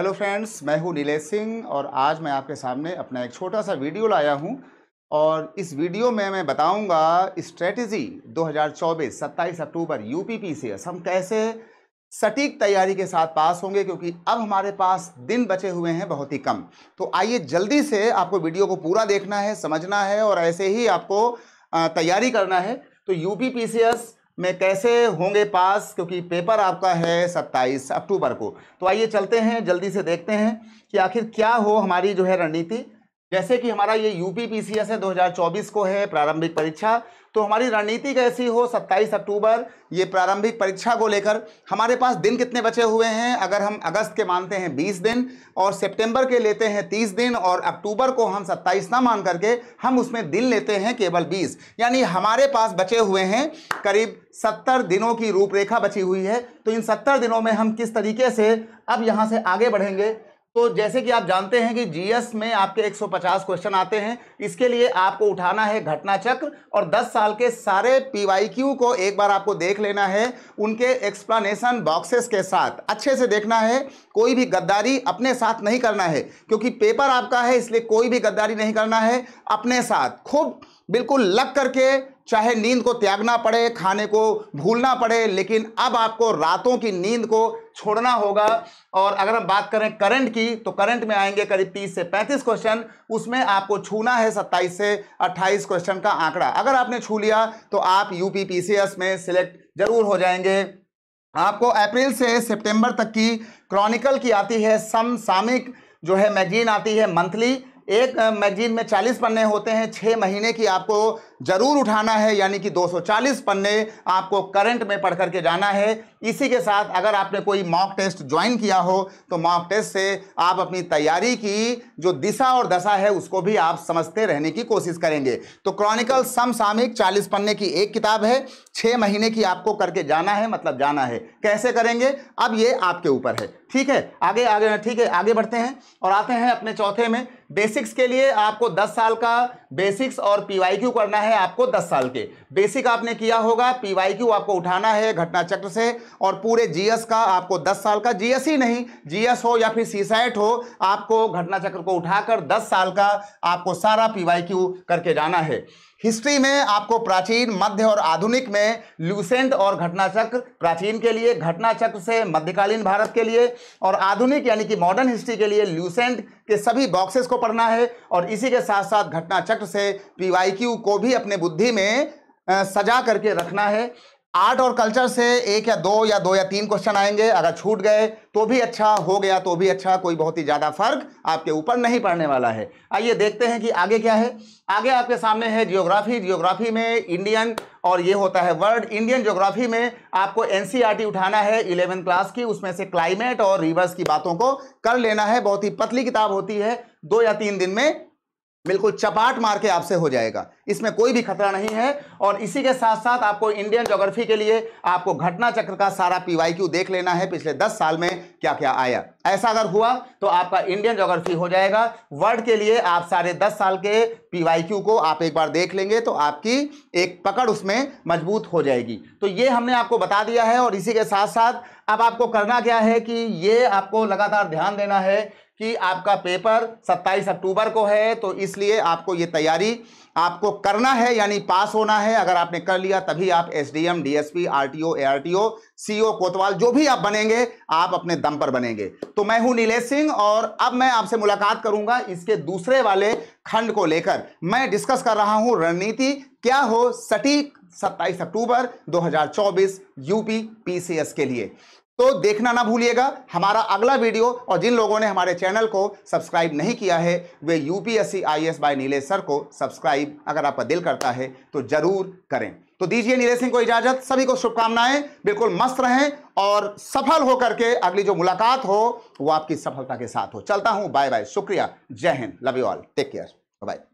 hello friends मैं हूं नीलेश सिंह और आज मैं आपके सामने अपना एक छोटा सा वीडियो लाया हूं और इस वीडियो में मैं बताऊंगा स्ट्रेटजी 2024 27 अक्टूबर यूपीपी से हम कैसे सटीक तैयारी के साथ पास होंगे क्योंकि अब हमारे पास दिन बचे हुए हैं बहुत ही कम तो आइए जल्दी से आपको वीडियो को पूरा देखना है समझना है और ऐसे ही आपको तैयारी करना है तो यू पी में कैसे होंगे पास क्योंकि पेपर आपका है 27 अक्टूबर को तो आइए चलते हैं जल्दी से देखते हैं कि आखिर क्या हो हमारी जो है रणनीति जैसे कि हमारा ये यूपी पी है 2024 को है प्रारंभिक परीक्षा तो हमारी रणनीति कैसी हो 27 अक्टूबर ये प्रारंभिक परीक्षा को लेकर हमारे पास दिन कितने बचे हुए हैं अगर हम अगस्त के मानते हैं 20 दिन और सितंबर के लेते हैं 30 दिन और अक्टूबर को हम 27 ना मान करके हम उसमें दिन लेते हैं केवल 20 यानी हमारे पास बचे हुए हैं करीब सत्तर दिनों की रूपरेखा बची हुई है तो इन सत्तर दिनों में हम किस तरीके से अब यहाँ से आगे बढ़ेंगे तो जैसे कि आप जानते हैं कि जीएस में आपके 150 क्वेश्चन आते हैं इसके लिए आपको उठाना है घटना चक्र और 10 साल के सारे पीवाईक्यू को एक बार आपको देख लेना है उनके एक्सप्लेनेशन बॉक्सेस के साथ अच्छे से देखना है कोई भी गद्दारी अपने साथ नहीं करना है क्योंकि पेपर आपका है इसलिए कोई भी गद्दारी नहीं करना है अपने साथ खूब बिल्कुल लग करके चाहे नींद को त्यागना पड़े खाने को भूलना पड़े लेकिन अब आपको रातों की नींद को छोड़ना होगा और अगर हम बात करें करंट की तो करंट में आएंगे करीब 30 से 35 क्वेश्चन उसमें आपको छूना है 27 से 28 क्वेश्चन का आंकड़ा अगर आपने छू लिया तो आप यूपीपीसीएस में सिलेक्ट जरूर हो जाएंगे आपको अप्रैल से सितंबर तक की क्रॉनिकल की आती है समसामिक जो है मैगजीन आती है मंथली एक मैगजीन में 40 पन्ने होते हैं छः महीने की आपको ज़रूर उठाना है यानी कि 240 पन्ने आपको करंट में पढ़ करके जाना है इसी के साथ अगर आपने कोई मॉक टेस्ट ज्वाइन किया हो तो मॉक टेस्ट से आप अपनी तैयारी की जो दिशा और दशा है उसको भी आप समझते रहने की कोशिश करेंगे तो क्रॉनिकल समसामयिक चालीस पन्ने की एक किताब है छः महीने की आपको करके जाना है मतलब जाना है कैसे करेंगे अब ये आपके ऊपर है ठीक है आगे आगे ठीक है आगे बढ़ते हैं और आते हैं अपने चौथे में बेसिक्स के लिए आपको 10 साल का बेसिक्स और क्यू करना है आपको 10 साल के बेसिक आपने किया होगा क्यू आपको उठाना है घटना चक्र से और पूरे जीएस का आपको 10 साल का जीएस ही नहीं जीएस हो या फिर सीसाइट हो आपको घटना चक्र को उठाकर 10 साल का आपको सारा क्यू करके जाना है हिस्ट्री में आपको प्राचीन मध्य और आधुनिक में ल्यूसेंट और घटनाचक्र प्राचीन के लिए घटना चक्र से मध्यकालीन भारत के लिए और आधुनिक यानी कि मॉडर्न हिस्ट्री के लिए लूसेंट के सभी बॉक्सेस को पढ़ना है और इसी के साथ साथ घटना चक्र से पीवाईक्यू को भी अपने बुद्धि में सजा करके रखना है आर्ट और कल्चर से एक या दो या दो या तीन क्वेश्चन आएंगे अगर छूट गए तो भी अच्छा हो गया तो भी अच्छा कोई बहुत ही ज़्यादा फर्क आपके ऊपर नहीं पड़ने वाला है आइए देखते हैं कि आगे क्या है आगे आपके सामने है जियोग्राफी जियोग्राफी में इंडियन और ये होता है वर्ल्ड इंडियन जियोग्राफी में आपको एनसीईआरटी e उठाना है इलेवन क्लास की उसमें से क्लाइमेट और रिवर्स की बातों को कर लेना है बहुत ही पतली किताब होती है दो या तीन दिन में बिल्कुल चपाट मार के आपसे हो जाएगा इसमें कोई भी खतरा नहीं है और इसी के साथ साथ आपको इंडियन ज्योग्राफी के लिए आपको घटना चक्र का सारा पीवाईक्यू देख लेना है पिछले 10 साल में क्या क्या आया ऐसा अगर हुआ तो आपका इंडियन ज्योग्राफी हो जाएगा वर्ल्ड के लिए आप सारे 10 साल के पीवाईक्यू को आप एक बार देख लेंगे तो आपकी एक पकड़ उसमें मजबूत हो जाएगी तो ये हमने आपको बता दिया है और इसी के साथ साथ अब आपको करना क्या है कि ये आपको लगातार ध्यान देना है कि आपका पेपर 27 अक्टूबर को है तो इसलिए आपको ये तैयारी आपको करना है यानी पास होना है अगर आपने कर लिया तभी आप SDM DSP RTO ARTO CO कोतवाल जो भी आप बनेंगे आप अपने दम पर बनेंगे तो मैं हूं नीलेश सिंह और अब मैं आपसे मुलाकात करूंगा इसके दूसरे वाले खंड को लेकर मैं डिस्कस कर रहा हूं रणनीति क्या हो सटीक 27 अक्टूबर 2024 यूपी पीसीएस के लिए तो देखना ना भूलिएगा हमारा अगला वीडियो और जिन लोगों ने हमारे चैनल को सब्सक्राइब नहीं किया है वे UPSC IAS by Nilesh sir को सब्सक्राइब अगर आपका दिल करता है तो जरूर करें तो दीजिए नीलेश सिंह को इजाजत सभी को शुभकामनाएं बिल्कुल मस्त रहें और सफल होकर के अगली जो मुलाकात हो वो आपकी सफलता के साथ हो चलता हूं बाय बाय शुक्रिया जय Hind love you all take care bye